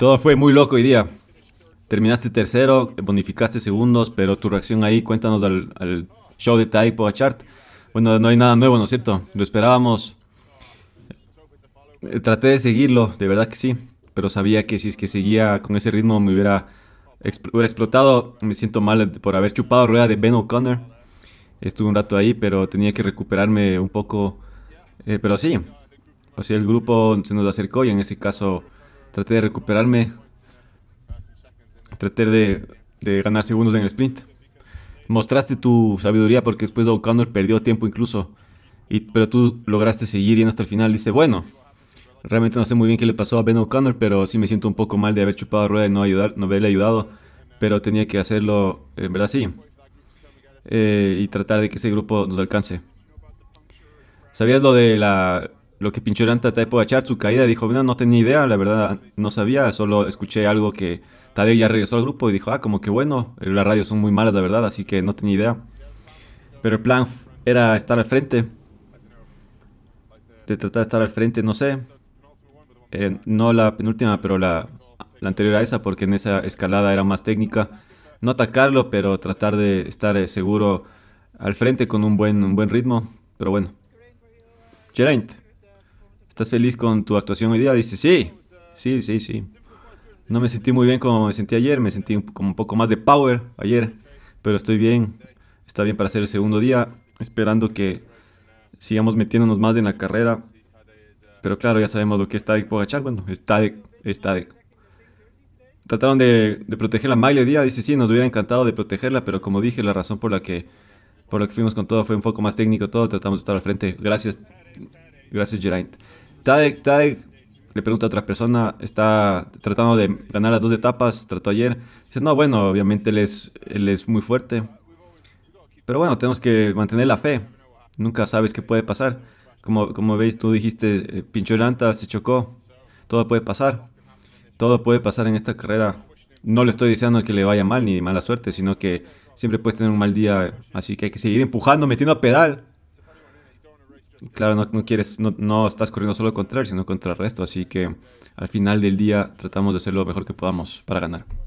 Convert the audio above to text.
Todo fue muy loco hoy día. Terminaste tercero, bonificaste segundos, pero tu reacción ahí, cuéntanos al, show de a Chart. Bueno, no hay nada nuevo, ¿no es cierto? Lo esperábamos. Eh, traté de seguirlo, de verdad que sí, pero sabía que si es que seguía con ese ritmo me hubiera, explotado. Me siento mal por haber chupado rueda de Ben O'Connor. Estuve un rato ahí, pero tenía que recuperarme un poco. Eh, pero sí, o sea, el grupo se nos acercó y en ese caso Traté de recuperarme. Traté de, ganar segundos en el sprint. Mostraste tu sabiduría porque después de O'Connor perdió tiempo incluso. pero tú lograste seguir yendo hasta el final. Dice, bueno, realmente no sé muy bien qué le pasó a Ben O'Connor, pero sí me siento un poco mal de haber chupado rueda y no, ayudar, no haberle ayudado. Pero tenía que hacerlo, en verdad sí. Eh, y tratar de que ese grupo nos alcance. ¿Sabías lo de la lo que pinchó de echar su caída, dijo, no, no tenía idea, la verdad, no sabía, solo escuché algo que Tadeo ya regresó al grupo y dijo, ah, como que bueno, las radios son muy malas, la verdad, así que no tenía idea. Pero el plan era estar al frente, de tratar de estar al frente, no sé, eh, no la penúltima, pero la, anterior a esa, porque en esa escalada era más técnica, no atacarlo, pero tratar de estar eh, seguro al frente con un buen, un buen ritmo, pero bueno. Geraint. ¿Estás feliz con tu actuación hoy día? Dice, sí, sí, sí, sí. No me sentí muy bien como me sentí ayer, me sentí como un poco más de power ayer, pero estoy bien, está bien para hacer el segundo día, esperando que sigamos metiéndonos más en la carrera. Pero claro, ya sabemos lo que es Tadek Pogachar, bueno, es Tadek, es Tadek. Trataron de, proteger a Miley hoy día, dice, sí, nos hubiera encantado de protegerla, pero como dije, la razón por la que por que fuimos con todo fue un poco más técnico todo, tratamos de estar al frente. Gracias, gracias Geraint. Tadek, Tadek le pregunta a otra persona, está tratando de ganar las dos etapas, trató ayer. Dice, no, bueno, obviamente él es, muy fuerte. Pero bueno, tenemos que mantener la fe. Nunca sabes qué puede pasar. Como, como veis, tú dijiste, eh, pinchó se chocó. Todo puede pasar. Todo puede pasar en esta carrera. No le estoy diciendo que le vaya mal ni mala suerte, sino que siempre puedes tener un mal día. Así que hay que seguir empujando, metiendo a pedal. Claro, no, no quieres, no, no, estás corriendo solo contra él, sino contra el resto. Así que al final del día tratamos de hacer lo mejor que podamos para ganar.